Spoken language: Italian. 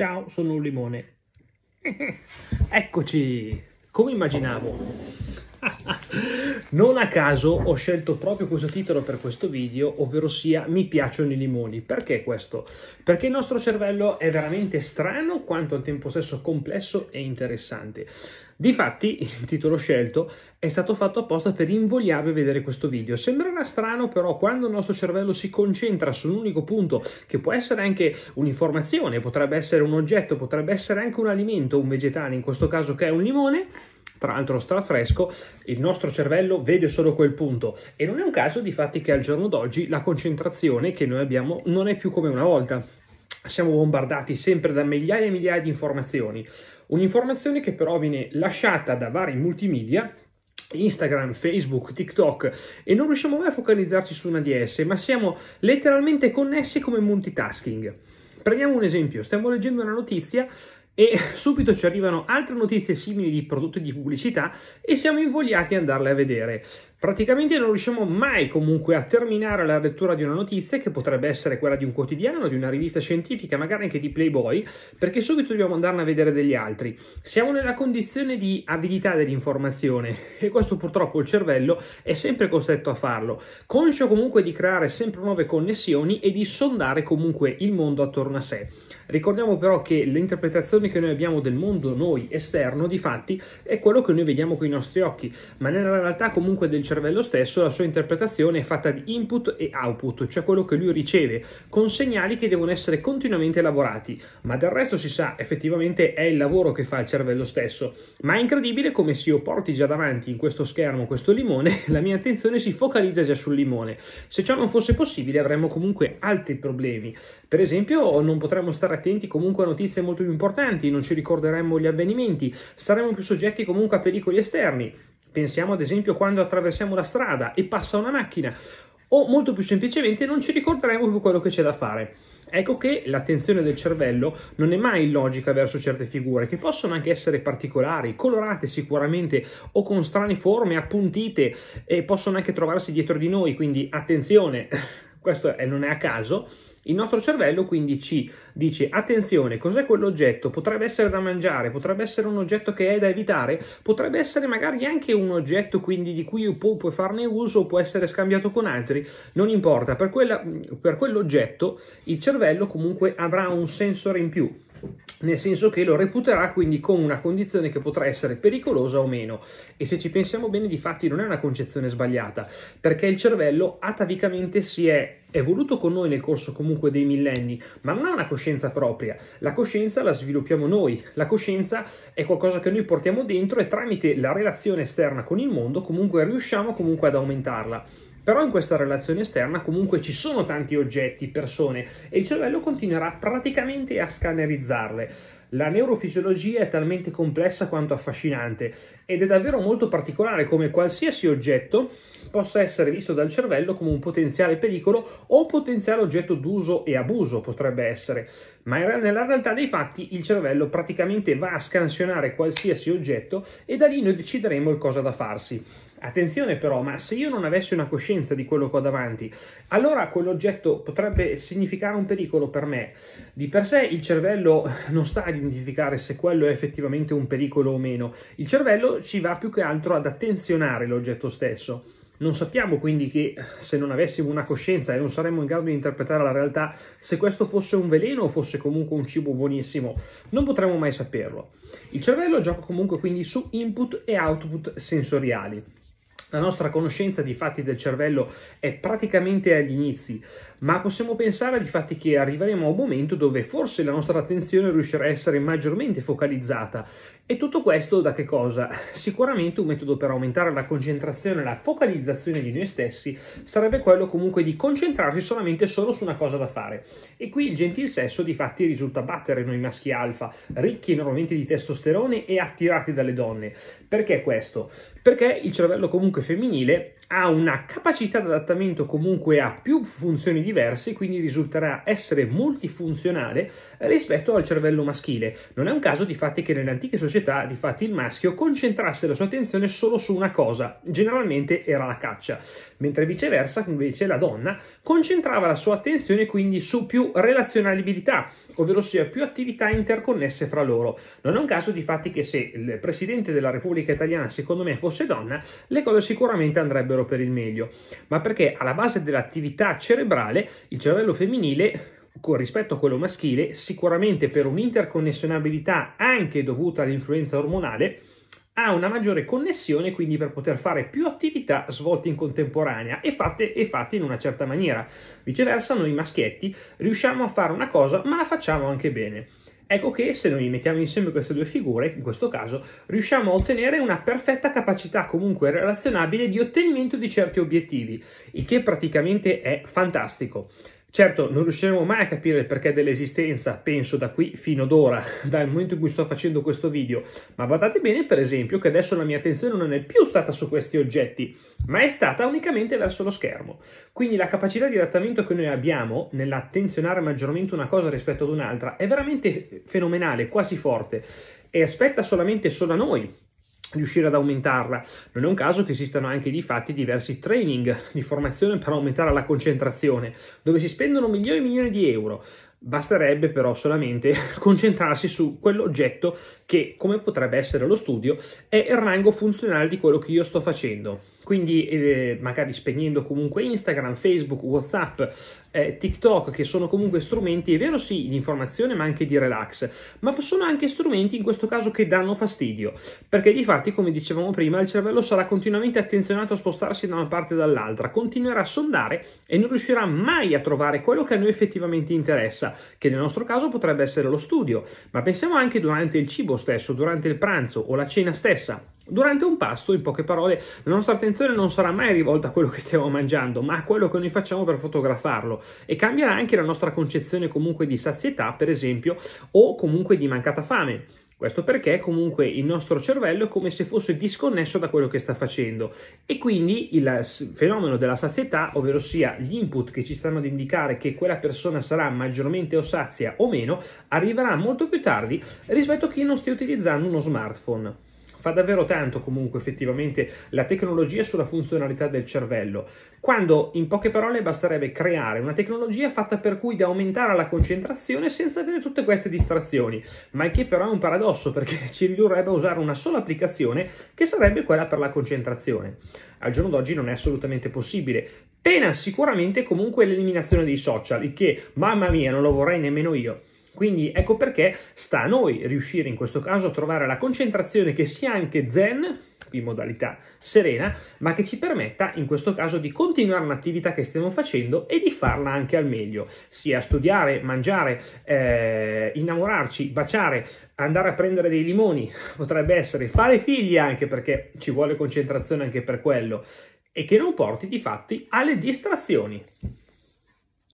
Ciao, sono un limone. Eccoci, come immaginavo. Non a caso ho scelto proprio questo titolo per questo video, ovvero sia Mi piacciono i limoni. Perché questo? Perché il nostro cervello è veramente strano quanto al tempo stesso complesso e interessante. Difatti, il titolo scelto è stato fatto apposta per invogliarvi a vedere questo video. Sembrerà strano, però, quando il nostro cervello si concentra su un unico punto, che può essere anche un'informazione, potrebbe essere un oggetto, potrebbe essere anche un alimento, un vegetale, in questo caso che è un limone, tra l'altro strafresco, il nostro cervello vede solo quel punto e non è un caso di fatti che al giorno d'oggi la concentrazione che noi abbiamo non è più come una volta. Siamo bombardati sempre da migliaia e migliaia di informazioni, un'informazione che però viene lasciata da vari multimedia Instagram, Facebook, TikTok e non riusciamo mai a focalizzarci su una di esse, ma siamo letteralmente connessi come multitasking. Prendiamo un esempio, stiamo leggendo una notizia e subito ci arrivano altre notizie simili di prodotti di pubblicità e siamo invogliati ad andarle a vedere. Praticamente non riusciamo mai comunque a terminare la lettura di una notizia che potrebbe essere quella di un quotidiano, di una rivista scientifica, magari anche di Playboy, perché subito dobbiamo andarne a vedere degli altri. Siamo nella condizione di avidità dell'informazione e questo purtroppo il cervello è sempre costretto a farlo, conscio comunque di creare sempre nuove connessioni e di sondare comunque il mondo attorno a sé. Ricordiamo però che l'interpretazione che noi abbiamo del mondo, noi esterno, di fatti, è quello che noi vediamo con i nostri occhi, ma nella realtà comunque del cervello stesso la sua interpretazione è fatta di input e output, cioè quello che lui riceve, con segnali che devono essere continuamente lavorati, ma del resto si sa, effettivamente è il lavoro che fa il cervello stesso, ma è incredibile come se io porti già davanti in questo schermo questo limone, la mia attenzione si focalizza già sul limone. Se ciò non fosse possibile avremmo comunque altri problemi, per esempio non potremmo stare a attenti comunque a notizie molto più importanti, non ci ricorderemmo gli avvenimenti, saremmo più soggetti comunque a pericoli esterni. Pensiamo ad esempio quando attraversiamo la strada e passa una macchina, o molto più semplicemente non ci ricorderemo più quello che c'è da fare. Ecco che l'attenzione del cervello non è mai illogica verso certe figure, che possono anche essere particolari, colorate sicuramente o con strane forme, appuntite e possono anche trovarsi dietro di noi, quindi attenzione, questo non è a caso. Il nostro cervello quindi ci dice attenzione, cos'è quell'oggetto? Potrebbe essere da mangiare, potrebbe essere un oggetto che è da evitare, potrebbe essere magari anche un oggetto quindi di cui pu- puoi farne uso, o può essere scambiato con altri, non importa, per, quella, per quell'oggetto il cervello comunque avrà un sensore in più nel senso che lo reputerà quindi come una condizione che potrà essere pericolosa o meno. E se ci pensiamo bene, di fatti non è una concezione sbagliata, perché il cervello atavicamente si è evoluto con noi nel corso comunque dei millenni, ma non ha una coscienza propria. La coscienza la sviluppiamo noi, la coscienza è qualcosa che noi portiamo dentro e tramite la relazione esterna con il mondo comunque riusciamo comunque ad aumentarla però in questa relazione esterna comunque ci sono tanti oggetti, persone e il cervello continuerà praticamente a scannerizzarle. La neurofisiologia è talmente complessa quanto affascinante ed è davvero molto particolare come qualsiasi oggetto possa essere visto dal cervello come un potenziale pericolo o un potenziale oggetto d'uso e abuso potrebbe essere, ma nella realtà dei fatti il cervello praticamente va a scansionare qualsiasi oggetto e da lì noi decideremo il cosa da farsi. Attenzione però, ma se io non avessi una coscienza di quello che ho davanti, allora quell'oggetto potrebbe significare un pericolo per me. Di per sé il cervello non sta a identificare se quello è effettivamente un pericolo o meno. Il cervello ci va più che altro ad attenzionare l'oggetto stesso. Non sappiamo quindi che se non avessimo una coscienza e non saremmo in grado di interpretare la realtà, se questo fosse un veleno o fosse comunque un cibo buonissimo, non potremmo mai saperlo. Il cervello gioca comunque quindi su input e output sensoriali. La nostra conoscenza di fatti del cervello è praticamente agli inizi, ma possiamo pensare di fatti che arriveremo a un momento dove forse la nostra attenzione riuscirà a essere maggiormente focalizzata. E tutto questo da che cosa? Sicuramente un metodo per aumentare la concentrazione e la focalizzazione di noi stessi sarebbe quello comunque di concentrarsi solamente solo su una cosa da fare. E qui il gentil sesso di fatti risulta battere noi maschi alfa, ricchi enormemente di testosterone e attirati dalle donne. Perché questo? Perché il cervello comunque che femminile, ha una capacità di adattamento comunque a più funzioni diverse, quindi risulterà essere multifunzionale rispetto al cervello maschile. Non è un caso di fatti che nelle antiche società, di fatti, il maschio concentrasse la sua attenzione solo su una cosa, generalmente era la caccia, mentre viceversa invece la donna concentrava la sua attenzione quindi su più relazionabilità, ovvero sia più attività interconnesse fra loro. Non è un caso di fatti che se il presidente della Repubblica Italiana secondo me fosse donna, le cose si sicuramente andrebbero per il meglio, ma perché alla base dell'attività cerebrale il cervello femminile con rispetto a quello maschile, sicuramente per un'interconnessionabilità anche dovuta all'influenza ormonale, ha una maggiore connessione quindi per poter fare più attività svolte in contemporanea e fatte, e fatte in una certa maniera. Viceversa noi maschietti riusciamo a fare una cosa ma la facciamo anche bene. Ecco che se noi mettiamo insieme queste due figure, in questo caso, riusciamo a ottenere una perfetta capacità comunque relazionabile di ottenimento di certi obiettivi, il che praticamente è fantastico. Certo, non riusciremo mai a capire il perché dell'esistenza, penso da qui fino ad ora, dal momento in cui sto facendo questo video, ma guardate bene per esempio che adesso la mia attenzione non è più stata su questi oggetti, ma è stata unicamente verso lo schermo. Quindi la capacità di adattamento che noi abbiamo nell'attenzionare maggiormente una cosa rispetto ad un'altra è veramente fenomenale, quasi forte, e aspetta solamente solo a noi riuscire ad aumentarla. Non è un caso che esistano anche di fatti diversi training di formazione per aumentare la concentrazione, dove si spendono milioni e milioni di euro. Basterebbe però solamente concentrarsi su quell'oggetto che, come potrebbe essere lo studio, è il rango funzionale di quello che io sto facendo. Quindi eh, magari spegnendo comunque Instagram, Facebook, WhatsApp, eh, TikTok, che sono comunque strumenti, è vero sì, di informazione ma anche di relax, ma sono anche strumenti in questo caso che danno fastidio, perché di fatti, come dicevamo prima, il cervello sarà continuamente attenzionato a spostarsi da una parte e dall'altra, continuerà a sondare e non riuscirà mai a trovare quello che a noi effettivamente interessa, che nel nostro caso potrebbe essere lo studio, ma pensiamo anche durante il cibo stesso, durante il pranzo o la cena stessa. Durante un pasto, in poche parole, la nostra attenzione non sarà mai rivolta a quello che stiamo mangiando, ma a quello che noi facciamo per fotografarlo e cambierà anche la nostra concezione comunque di sazietà, per esempio, o comunque di mancata fame. Questo perché comunque il nostro cervello è come se fosse disconnesso da quello che sta facendo e quindi il fenomeno della sazietà, ovvero sia gli input che ci stanno ad indicare che quella persona sarà maggiormente o sazia o meno, arriverà molto più tardi rispetto a chi non stia utilizzando uno smartphone. Fa davvero tanto comunque effettivamente la tecnologia sulla funzionalità del cervello, quando in poche parole basterebbe creare una tecnologia fatta per cui da aumentare la concentrazione senza avere tutte queste distrazioni, ma il che però è un paradosso perché ci ridurrebbe a usare una sola applicazione che sarebbe quella per la concentrazione. Al giorno d'oggi non è assolutamente possibile. Pena sicuramente comunque l'eliminazione dei social, il che, mamma mia, non lo vorrei nemmeno io. Quindi ecco perché sta a noi riuscire in questo caso a trovare la concentrazione che sia anche zen, in modalità serena, ma che ci permetta in questo caso di continuare un'attività che stiamo facendo e di farla anche al meglio, sia studiare, mangiare, eh, innamorarci, baciare, andare a prendere dei limoni, potrebbe essere fare figli anche perché ci vuole concentrazione anche per quello e che non porti di fatti alle distrazioni.